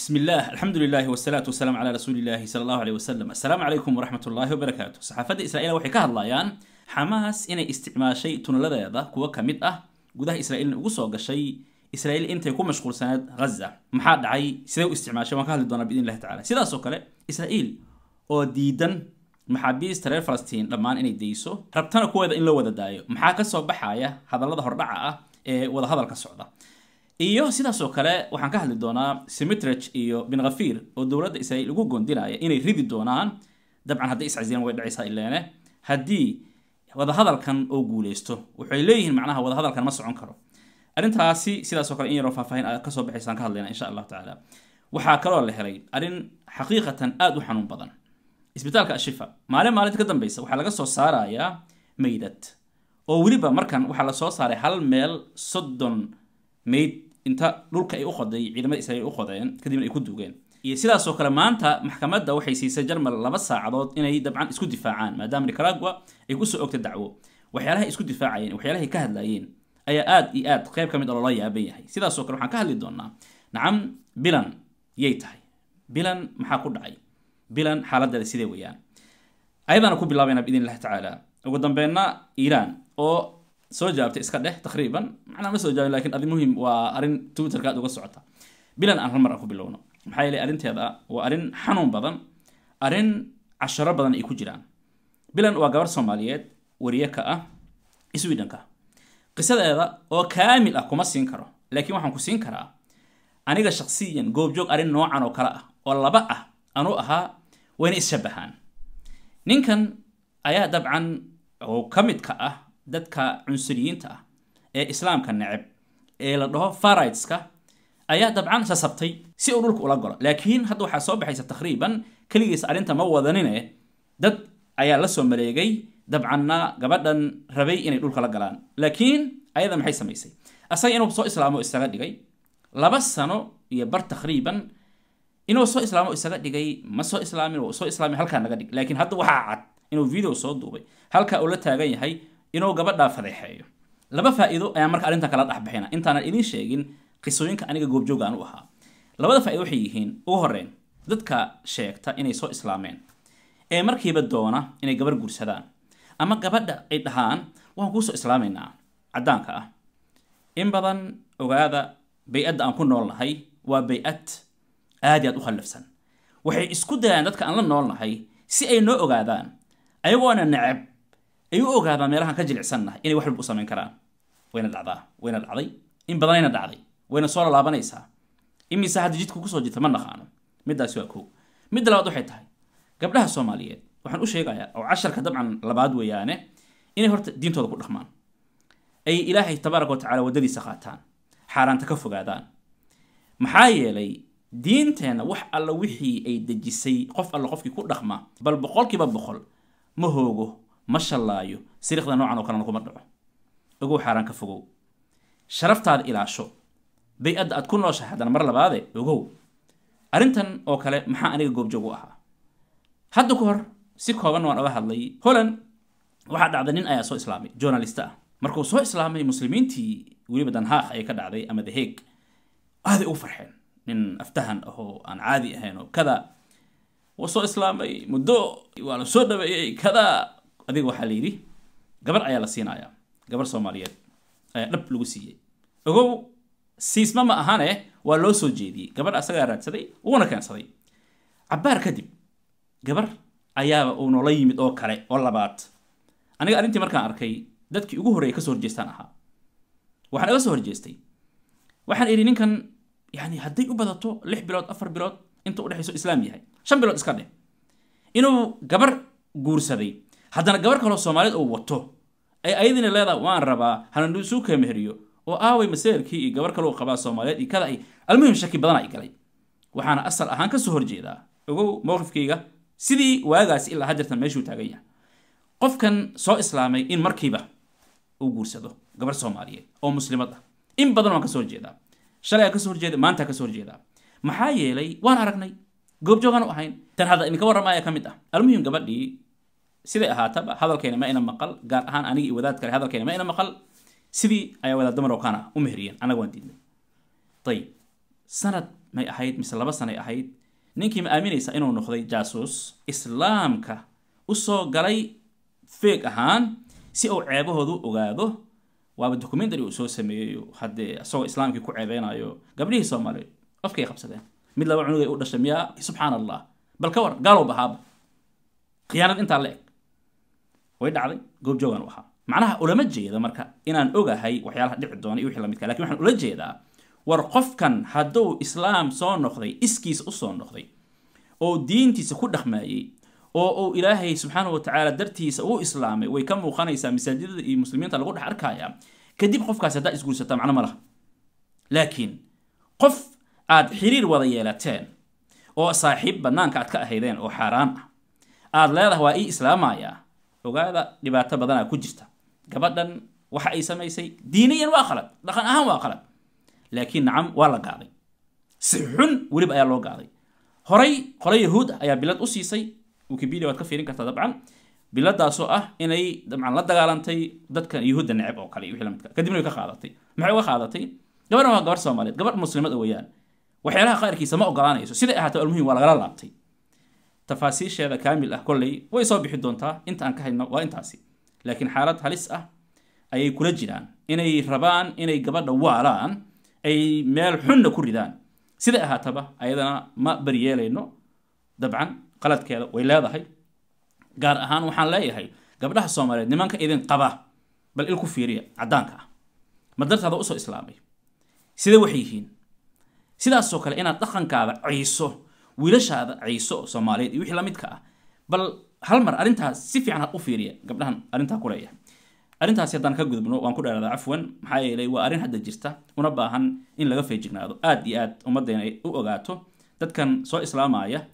بسم الله الحمد لله والصلاة والسلام على رسول الله صلى الله عليه وسلم السلام عليكم ورحمة الله وبركاته صحافة إسرائيل وحكاة الله يان حماس إنا استعمال شيء تنال ريضة كوة كميت قده إسرائيل نقصوغ شيء إسرائيل إنت يكون مشغول سنة غزة محاد عاي سيدو استعمال شيء وكهل الدونة بإذن الله تعالى سيدا سوكالي إسرائيل أو ديدا محابيس ترير فلسطين لما إنا ديسو ربطانا كوة إن لو ودا دايو محاكا صوب بحايا هذا الله هرباعة إيه وده هذا الكسوع iyo sidaasoo kale waxaan ka hadli doonaa semitrach iyo bin khafiir oo dowladda israa'iil ugu gondinaya inay ridi doonaan dabcan hadday iscasiyaan way dhacaysaa ileene haddii wadahadalkan oo guuleysto waxay leeyihiin macnaha wadahadalkan ma socon karo arrintaasi sidaasoo kale in yaroo faahfaahin aad kasoo baxaysaan ka hadlayna insha allahu tacaala waxaa kaloo la helay arrin xaqiiqatan aad u xanuun badan isbitaalka ashifa maalin maalinta ka dambaysa waxaa laga soo saarayaa meydad oo weliba markan waxaa la soo saaray hal meel soddon meyd inta dhulka ay u qoday ciidamada israiil u qodeen kadibna ay ku duugeen iyo sidaasoo kale maanta maxkamadda waxay siisay jarmal laba saacadood inay dabcan isku difaacaan maadaama nicaragua ay kusoo ogtay dacwo waxyaalahay isku difaacayeen waxyaalahay ka hadlaayeen ayaa aad iyo aad qayb ka mid oo loola yaaban yahay sidaasoo kale waxaan ka hadli doonaa nacam bilan yay tahay bilan maxaa ku dhacay bilan xaaladeeda sidee weeyaan ayadaana ku bilaabayna biidn illahi tacaala ugu dambeynna iiraan oo soo jaabtay iska dheh taqriiban macnaa ma soo jaabin laakiin adi muhiim waa arrin twitterka aad uga socota bilan aan hal mar aan ku bilowno maxaa yeelay arrinteeda waa arrin xanuun badan arrin casharo badan ay ku jiraan bilan waa gabar soomaaliyeed wariye ka ah iswiidhanka qisadeeda oo kaamil ah kuma siin karo laakiin waxaan ku siin karaa aniga shaksiyan goobjoog arrin noocan oo kale ah oo laba ah anuu ahaa wayna isshabahaan ninkan ayaa dabcan oo ka mid ka ah دادكا عنسريين تا اي اسلام كان نعب اي لدوه فارايتس كا ايا دبعان ساسبتي سي اولولك اولاقولا لكن هادو حاسو بحيسة تخريبا كليه سألين تا موضانين اي داد ايا لسو مريقاي دبعاننا قبادن ربي اني اولولك لقلان لكن ايا دا محيسة ميسي اصاي انو بصو اسلامو استغادي قاي لبسانو يبار تخريبا inu soo islaamo isaga dhigay ma soo islaamin oo soo islaamin halkaan naga dhig laakiin hadda waxaa cad inuu video soo duubay halka uu la taagan inuu gabadhaa fadeexeeyo laba faa'iido ayaan marka arrinta kala dhex bixina intaanan idiin sheegin qisooyinka aniga goobjooga aan u ahaa labada faa'ido waxay yihiin ugu horreyn dadka sheegta inay soo islaameen ee markiiba doona inay gabarh guursadaan ama gabadha ay dhahaan waan kuu soo islaamaynaa caddaanka ah in badan ogaada bay-adda aan ku noolnahay waa bay-ad aad i aad u khallafsan waxay isku dayaan dadka aan la noolnahay si ay noo ogaadaan ayagoo na necab ayuu ogaadaa meelahaan ka jilicsannahay inay wax walba u samayn karaan wayna dhacdaa wayna dhacday in badanayna dhacday wayna soo lalaabanaysaa imise hadda jidku kusoo jirta ma naqaano middaasi waa kow midda labaad waxay tahay gabdhaha soomaaliyeed waxaan u sheegayaa oo casharka dabcan labaad weeyaane inay horta diintooda ku dhaqmaan ay ilaahay tabaaraka watacaala waddadiisa qaataan xaaraanta ka fogaadaan maxaa yeelay diinteenna wax alla wixii ay dejisay qof alla qofkii ku dhaqma bal boqolkiiba boqol ma hoogo ma shallaayo siriiqda noocan oo kalena kuma dhaco ugu xaaraan ka fogow sharaftaada ilaasho bay-adda aad ku nooshahay haddana mar labaade ogow arrintan oo kale maxaa aniga goobjoog u ahaa hadda ka hor si kooban waan oga hadlay holand waxaa dhacday nin ayaa soo islaamay journalista ah markuu soo islaamay muslimiintii weliba danhaaq ayay ka dhacday ama the hague aaday ugu farxeen nin aftahan ahoo aan caadi ahayn oo kada wuu soo islaamay muddo waa la soo dhabeeyey kada adiga waxaa la yidhi gabar ayaa la siinayaa gabar soomaaliyeed ayaa dhab lagu siiyey ogow siisma ma ahane waa loo soo jeediyey gabar asagaa raadsaday uuna keensaday cabbaar kadib gabar ayaaba uu noola yimid oo kale oo labaad aniga arrintii markaan arkay dadkii ugu horreeyay kasoo horjeestaan ahaa waxaan iga soo horjeestay waxaan idhi ninkan yani hadday u badato lix bilood afar bilood inta udhexayso islaam yahay shan bilood iska dheh inuu gabar guursaday هذا الجبر كله سماريد أو وتو أي أيدين اللي هذا وان ربا هندو سوق مهريو أو آوي مسير كي الجبر كله قبائل سماريد يكذا أي المهم شكي بدنا يكلي وحنا أصل أهانك سهر جيدا وهو موقف كيجا سدي واجس إلا حدث المشو تغيير قف كان سو إسلامي إن مركبة وجرسده جبر سماريد أو مسلمة إن بدنا ما كسر جيدا شلا كسر جيدا ما أنت كسر جيدا محايلي وانا رقني قب جوعان وحين ترى هذا إنك ورا ما المهم جبر دي سيدي هاتب هذا كينا ما إنا مقل قال هان أنا وذات كله هذا كينا ما إنا مقل سيدي أيوة وذات دمر وكانا ومهريا أنا قوان طيب سنة ما أحيد مثل لبس سنة أحيد نينكي ما أمين نخذي جاسوس إسلام كا وصو غلاي فيك أهان سي أو عيبه هدو أغاده وابا دوكومين داري وصو سمي حد سو إسلام كي كو عيبين آيو قبليه سو مالي أفكي خبسة دين مدلا وعنو سبحان الله بل كور قالوا بهاب خيانة انت عليك way dhacday goob joogaan u ahaa macnaha ulama jeeda marka inaan ogahay waxyaalaha dhici doona iyo wixii la midka lakin waxaan ula jeedaa war qofkan hadduu islaam soo noqday iskiis usoo noqday oo diintiisa ku dhaqmayey oo uu ilaahay subxaana wa tacaala dartiisa u islaamay way ka muuqanaysaa masaajidada iyo muslimiinta lagu dhex arkaya kadib qofkaasi haddaa isguursataa macno ma laha laakiin qof aad xiriir wada yeelateen oo saaxiib banaanka aad ka ahaydeen oo xaaraan ah aad leedahay waa ii islaamayaa ogaada dhibaato badanaa ku jirta gabadhan waxa ay samaysay diiniyan waa khalad dhaqan ahaan waa khalad laakiin nacam waa la gaaday si xun weliba ayaa loo gaaday horay qolo yahuud ah ayaa bilad u siisay wikipedia waad ka fiirin kartaa dabcan biladaasoo ah inay dabcan la dagaalantay dadkan yahuudda neceb oo kale iyo wixii la midka kadibna way ka qaadatay maxay uga qaadatay gabadhan waa gabar soomaaliyeed gabar muslimada weeyaan waxyaalaha qaarkiisa ma ogolaanayso siday ahaataba almuhim waa lagala laabtay tafaasiisheeda kaamil ah kolley way soo bixi doontaa inta aan ka hayno waa intaasi laakiin xaalad halis ah ayay kula jiraan inay rabaan inay gabadha waalaan ay meel xunna ku ridaan sida ahaataba ayadana ma baryeelayno dabcan qaladkeeda way leedahay gaar ahaan waxaan leeyahay gabdhaha soomaaliyeed nimanka idin qaba bal il ku fiiriya caddaanka ah ma dartaada usoo islaamay sida waxay yihiin sidaasoo kale inaad dhaqankaada ciiso ويلشهاد عيسو سوماليد يوحي لامد كا بل هالمر أرنتها سيفي عنها قفيرية قبلها أرنتها كورية أرنتها سيادان كاقود بنو وان كورة عفوا محايا إلي وارن حد جيرتا ونباهن إن لغا فيجيقنا آد يآد ومدين أي dadkan soo islaamaya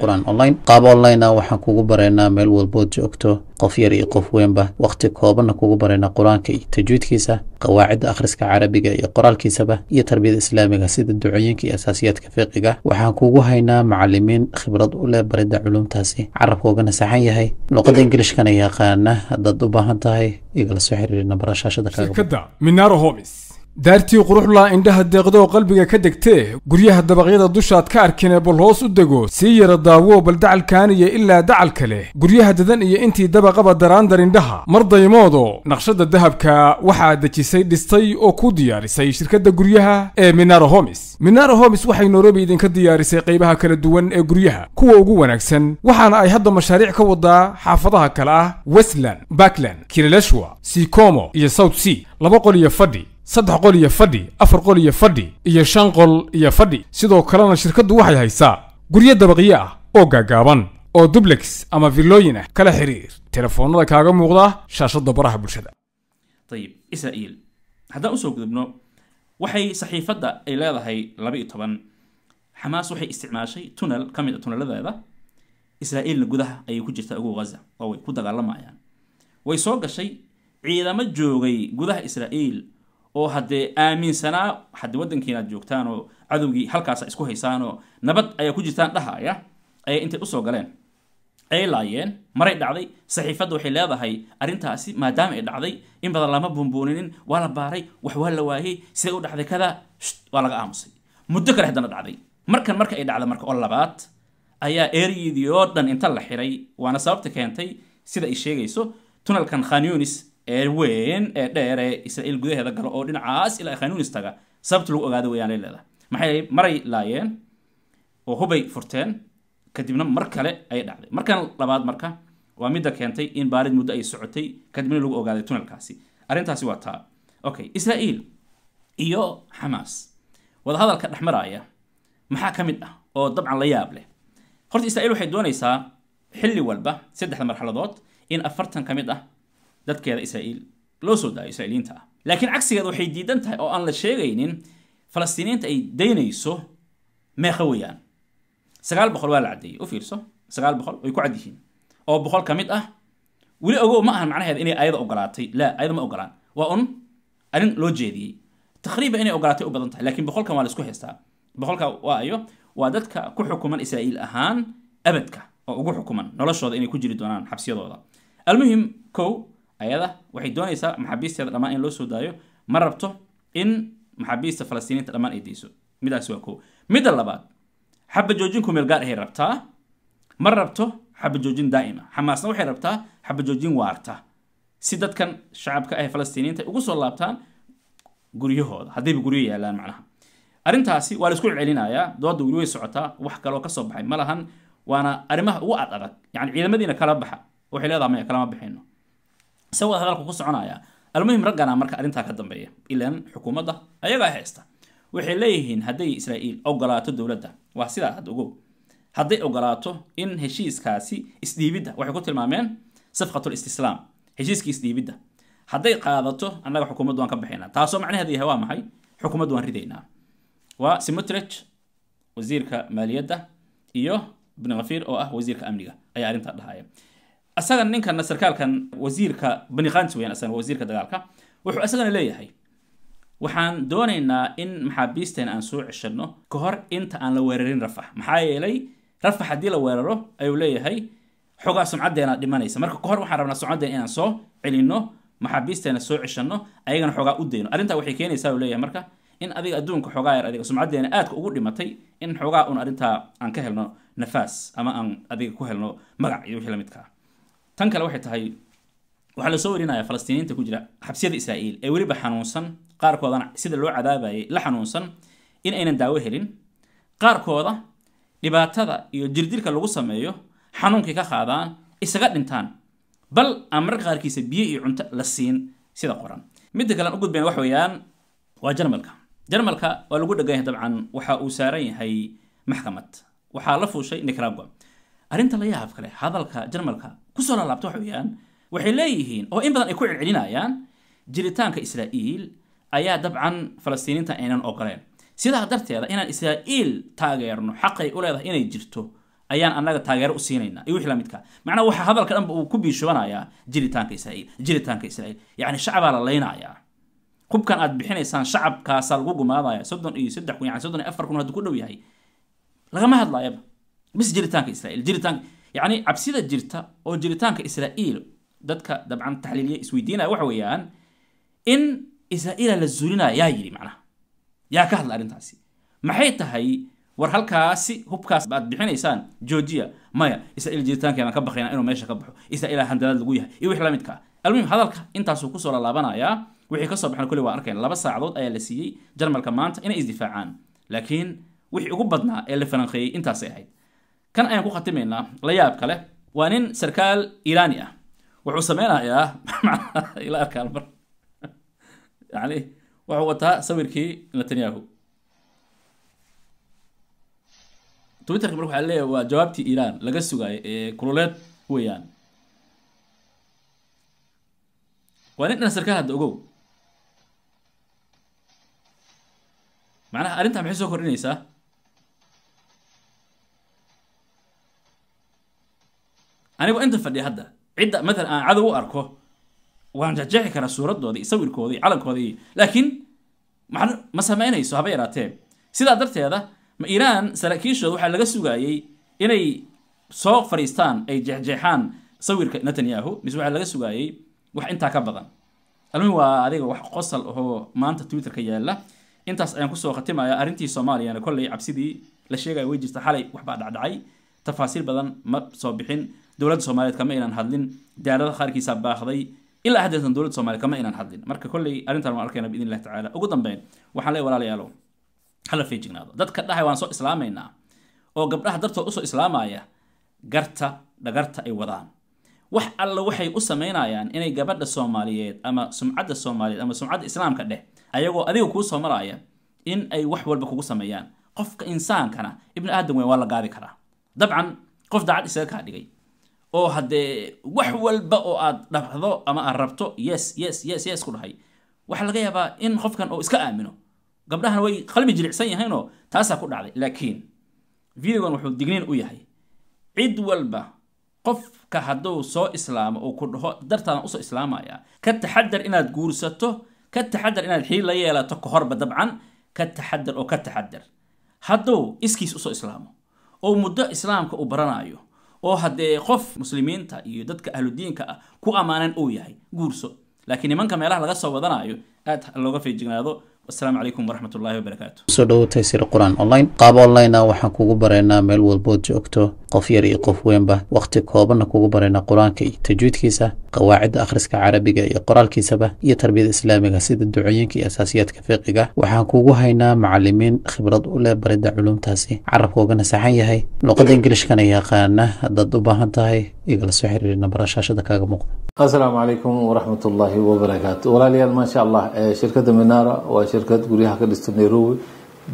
quraan online qaab online ah waxaan kugu baraynaa meel walbood joogto qof yar iyo qof weynba wakhti koobanna kugu baraynaa qur-aanka iyo tajwiidkiisa qawaacidda akhriska carabiga iyo qoraalkiisaba iyo tarbiyada islaamiga sida ducooyinka iyo asaasiyaadka fiqiga waxaan kugu haynaa macalimiin khibrad u leh baridda culumtaasi carabka ugana saxan yahay luqadda ingilishkana yaqaana haddaad u baahan tahay igala soo xiriirina barashaashada kaaga daartii quruxlaa indhaha deeqdoo qalbiga ka degtee guryaha dabaqyada dushaad ka arkin ee bal hoos u dego sii yara daawo bal dacalkan iyo ilaa dacalka leh guryaha dadan iyo intii dabaqaba daraandar indhaha mar daymoodo naqshadda dahabka waxaa dejisay dhistay oo ku diyaarisay shirkadda guryaha ee minaro homis minaro homis waxay nairobi idinka diyaarisay qaybaha kala duwan ee guryaha kuwa ugu wanaagsan waxaana ay hadda mashaariic ka wadaa xaafadaha kale ah westland bakland kilaleshwa sikomo iyo south sea laba qol iyo fadhi saddex qol iyo fadhi afar qol iyo fadhi iyo shan qol iyo fadhi sidoo kalena shirkaddu waxay haysaa guryo dabaqyo ah oo gaagaaban oo dublex ama villooyin ah kala xiriir telefoonada kaaga muuqda shaashadda baraha bulshada ayib israa'iil haddaan usoo gudubno waxay saxiifadda ay leedahay laba iyo toban xamaas waxay isticmaashay tunel ka mid a ah tuneladeeda israa'iilna gudaha ayay ku jirtaa ugu ghaza oo way ku dagaalamayaan way soo gashay ciidamo joogay gudaha israa'iil oo haddee aaminsanaa haddee waddankiina ad joogtaan oo cadowgii halkaasa isku haysaanoo nabad ayaa ku jirtaan dhahaaya ayay intay usoo galeen ayay laayeen maray dhacday saxiifadda waxay leedahay arrintaasi maadaama ay dhacday in badan lama buunbuuninin waa la baaray wax waa la waayey siday u dhacday kada waa laga aamusay muddo kale haddana dhacday markan marka ay dhacday marka oo labaad ayaa ereyiidii oo dhan inta la xiray waana sababta keentay sida ay sheegayso tunalkan khanyunis وين دائرة إسرائيل جوده هذا قال أودين عاس إلى خانون استجا سبت لو أجاده ويا ليلا ما هي مري لاين وهو بي فرتين كدمنا مركلة أي دعلي مركان لبعض مركا وأمد كأنتي إن بارد مدة أي سعتي كدمنا لو أجاده تون الكاسي أرين تاسي واتا أوكي إسرائيل إيو حماس وهذا هذا الكلام مرايا محاكمة أو طبعا لا يابله خرت إسرائيل وحدون يسا حلي والبه سدح المرحلة ضغط إن أفرتن كمدة dadkeeda israa'iil loo soo daayo israa'iiliyiinta ah laakiin cagsigeeda waxay diidan tahay oo aan la sheegaynin falastiiniyiinta ay daynayso meeqa weeyaan sagaal boqol waa la caddeeyey u fiirso sagaal boqol way ku cad yihiin oo boqol ka mid ah weli ogow ma ahan macnaheeda inay ayada ogolaatay laa ayada ma ogolaan waa un arrin loo jeediyey taqriiban inay ogolaatay u badan tahay laakiin boqolkan waa la isku haystaa boqolka waa ayo waa dadka ku xukuman israa'iil ahaan abadka oo ugu xukuman noloshooda inay ku jiri doonaan xabsiyadooda almuhim kow ayada waxay doonaysaa maxaabiisteeda dhammaan in loo soo daayo ma rabto in maxabiista falastiiniinta dhammaan ay dayso midaas waa koo midda labaad joojin ku meel gaar ahay rabtaa ma rabto xaba joojin daa'ima xamaasna waxay rabtaa xaba joojin waarta si dadkan shacabka ah falastiiniinta ugu soo laabtaan guryahooda haddayba guryo yaalaan macnaha arrintaasi waa la isku celcelinayaa dooda weli way socotaa wax kaloo kasoo baxay ma lahan waana arrimaha ugu ad adag yani ciidamadiina kala baxa waxay leedahay maya kalama baxayno سوى هذا القصة عنايا المهم رجعنا مركز أرنتا كذا بيا إلا حكومة ده أيها الحيستا وحليهن هدي إسرائيل أو جرات الدولة ده وحسيلا هدوجو هدي أو جراته إن هشيس كاسي استديبدة وحكوت المامن صفقة الاستسلام هشيس كي استديبدة هدي قادته أن لقى حكومة دوان كبحينا تعصوا معنا هذه هوا معي حكومة دوان ردينا وسيمتريتش وزير كمالية ده إيوه بن أو أه وزير كأمريكا أي أرنتا الحياة asagan ninkana sarkaalkan wasiirka baniqaanti weyan asagana wasiirka dagaalka wuxuu asagana leeyahay waxaan doonaynaa in maxaabiisteen aan soo ceshanno ka hor inta aan la weerarin rafax maxaa yeelay rafax haddii la weeraro ayuu leeyahay xoogaa sumcaddeena dhimanaysa marka kahor waxaan rabnaa sumcaddeena inaan soo celinno maxaabiisteena soo ceshanno ayagana xoogaa u dayno arrintaa waxay keenaysaa uu leeyahay marka in adiga adduunka xoogaa yar adiga sumcaddeena aadka ugu dhimatay in xoogaa un arrintaa aan ka helno nafaas ama aan adiga ku helno magac iyo wixii la midkaa tan kale waxay tahay waxaa lasoo warinaya falastiiniinta ku jira xabsiyada israa'iil ee weliba xanuunsan qaarkoodana sida loo cadaabayay la xanuunsan in aynan daawo helin qaarkooda dhibaatada iyo jirjirka lagu sameeyo xanuunkay ka qaadaan isaga dhintaan bal aan marka qaarkiisa biyo iyo cunto la siin sida qoran midda kale aan u gudbayn wax weeyaan waa jarmalka jarmalka waa lagu dhegan yahay dabcan waxa uu saaran yahay maxkamad waxaa la fuushay nicaragua arrinta la yaab kale hadalka jarmalka kusoo laalaabta wax weeyaan waxay leeyihiin oo in badan ay ku celcelinayaan jiritaanka israa'iil ayaa dabcan falastiiniinta aynan ogoleen sidaa darteeda inaan israa'iil taageerno xaqay u leedahay inay jirto ayaan annaga taageero u siinaynaa iyo wixii la midka macnaa waxa hadalka dhanba uu ku biishubanayaa jiritaanka israa'iil jiritaanka israa'iil yacni shacbaa la laynayaa hubkan aad bixinaysaan shacabkaasaa lagu gumaadaya soddon iyo saddex kun yani soddon iyo afar kun hadduu ku dhow yahay lagama hadlaayaba bis jiritaanka israa'iil jiritaanka يعني عبسيدة جرتا أو جرتانك إسرائيل دتك دبعا تحليلية سويدينا وحويان إن إسرائيل للزولنا يا يري معنا يا كهل أرنتاسي محيط هاي ورحل كاسي هوب كاس بعد بحين إنسان جوجيا مايا إسرائيل جرتانك أنا يعني كبخينا يعني إنه ماشي كبحو إسرائيل هندلا لقويها يوح لامتك المهم هذا الك أنت سوكس ولا لابنا يا وحي كسر بحنا كل واحد كان لبس عضوض أيا لسي جرم الكمانت إنه إزدفاعان لكن وحي أقبضنا إلا فرنخي أنت سيهيد kan ayaan ku khatimaynaa la yaab kale waa nin sarkaal iiraani ah wuxuu sameynayaa ila arkaan mar yani wuxuu wataa sawirkii netanyahu twitterka marka waxaa leeyahay waa jawaabtii iiraan laga sugaayay ee kululeed weeyaan waa nin dhan sarkaal hadda ogow macnaha arrintaa maxay soo kordhinaysaa anigu inta fadhiya hadda cidda maalan aan cadow u arko waan jajexi karaa suuradoodii sawirkoodii calankoodii laakiin ma samaynayso haba yaraatee sidaa darteeda ma iiraan saraakiishooda waxaa laga sugaayey inay soo fadhiistaan ay jeexjeexaan sawirka netanyahu mise waxaa laga sugaayey wax intaa ka badan almuhim waa adiga wax qosal ahoo maanta twitterka yaalla intaas ayaan kusoo khatimayaa arrintii soomaaliyana kollay cabsidii la sheegaya way jirta xalay waxbaa dhacdhacay tafaasiil badan ma soo bixin دولة الصومالية كما إنا نحضلين دعالة خاركي سباخضي إلا حدثا دولة الصومالية كما إنا نحضلين مركا كل أرنتا وأركينا بإذن الله تعالى أقدم بين وحالي ولا ليالو حلا في جنادة داد كدحي وان سو إسلامينا أو قبلها درتو أسو إسلامايا قرتا دقرتا أي وضان wax alla waxay u samaynayaan inay gabadha soomaaliyeed ama sumcadda soomaaliyeed ama sumcadda islaamka dheh ayagoo adiga kuu soo maraya in ay wax walba kugu sameeyaan qofka insaankana ibni aadam weyn waa la gaabi karaa dabcan qof daacad isaga kaa dhigay oo haddee wax walba oo aad dhabxdo ama aad rabto yes yes yes yes ku dhahay waxaa laga yaabaa in qofkan oo iska aamino gabdhahan way qalbi jilicsan yahaynoo taasaa ku dhacday laakiin videogan wuxuu digniin u yahay cid walba qofka hadduu soo islaamo oo ku dhaho dartaadan usoo islaamaya ka taxadar inaad guursato ka taxadar inaad xiriir la yeelato ka horba dabcan ka taxadar oo ka taxadar hadduu iskiis usoo islaamo oo muddo islaamka uu baranayo oo haddee qof muslimiinta iyo dadka ahludiinka ah ku ammaanan uu yahay guurso laakiin nimanka meelaha laga soo wadanayo aad looga feejignaado wasalaamu calaykum waraxmat ullaahi wabarakaatu kusoo dhawow taysiir qur-aan online qaab online ah waxaan kugu baraynaa meel walbood joogto qof yar iyo qof weynba wakhti koobanna kugu baraynaa qur-aanka iyo tajwiidkiisa qawaacidda akhriska carabiga iyo qoraalkiisaba iyo tarbiyada islaamiga sida ducooyinka iyo asaasiyaadka fiqiga waxaan kugu haynaa macalimiin khibrad u leh baridda culuumtaasi carabka ugana saxan yahay luqadda ingilishkana yaqaana haddaad u baahan tahay igala soo xiriirina barashaashada kaaga muuqda asalaamu calaykum waraxmatullaahi wabarakaatu walaalayaal maasha allah shirkadda minara waa shirkad guryaha ka dhista nairobi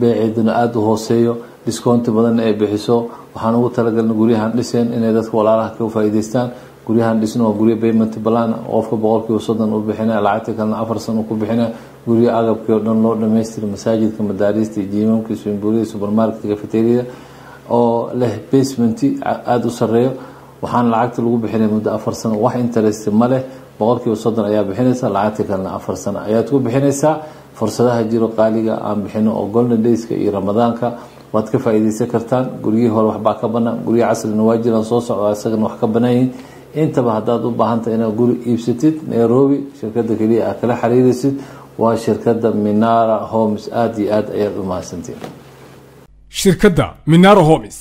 beeceeduna aada u hooseeyo discoonti badanna ay bixiso waxaan ugu talagalna guryahan dhiseen inay dadka walaalaha ka faa-iideystaan guryahan dhisno waa guryo payment balan qofka boqolkiiba soddon u bixina lacagta kalena afar san ku bixina guryo agabkii oo dhan loo dhamaystira masaajidka madaariista jiimamka swimburyada supermarketka fateriyada oo leh basement aada u sareeyo waxaana lacagta lagu bixinaya muddo afar sano wax interest ma leh boqolkiiba soddon ayaa bixinaysa lacagta kalena afar sano ayaad ku bixinaysaa fursadaha jiro qaaliga aan bixino oo golden dayska iyo ramadaanka waad ka faa kartaan guryihii hore waxbaa ka banaan guryaha casrina waa jiraan soo socdaa isagana wax ka banaayihin intaba haddaad u baahantay inaad guri iibsatid nairobi shirkadda keliya aad kala xiriiraysid waa shirkadda minara homes aad iyo aada ayaad u mahadsantiin shirkadda minara homes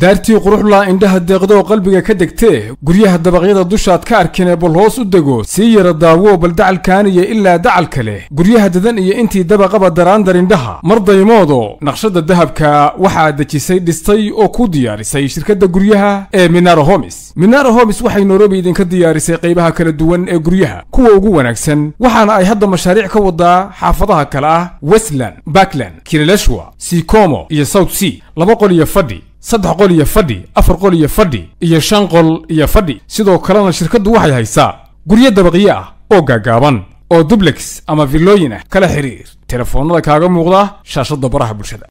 daartii quruxlaa indhaha deeqdoo qalbiga ka degtee guryaha dabaqyada dushaad ka arkinee bal hoos u dego sii yara daawo bal dacalkaaniyo ilaa dacal kale guryaha dadan iyo intii dabaqaba daraandar indhaha mar daymoodo naqshadda dahabka waxaa dejisay dhistay oo ku diyaarisay shirkadda guryaha ee minaro homis minaro homis waxay nairobi idinka diyaarisay qaybaha kala duwan ee guryaha kuwa ugu wanaagsan waxaana ay hadda mashaariic ka wadaa xaafadaha kale ah westland bakland kileleshwa sikomo iyo south sea laba qol iyo fadhi saddex qol iyo fadhi afar qol iyo fadhi iyo shan qol iyo fadhi sidoo kalena shirkaddu waxay haysaa guryo dabaqyo ah oo gaagaaban oo dublex ama villooyin ah kala xidhiir telefoonnada kaaga muuqda shaashadda baraha bulshada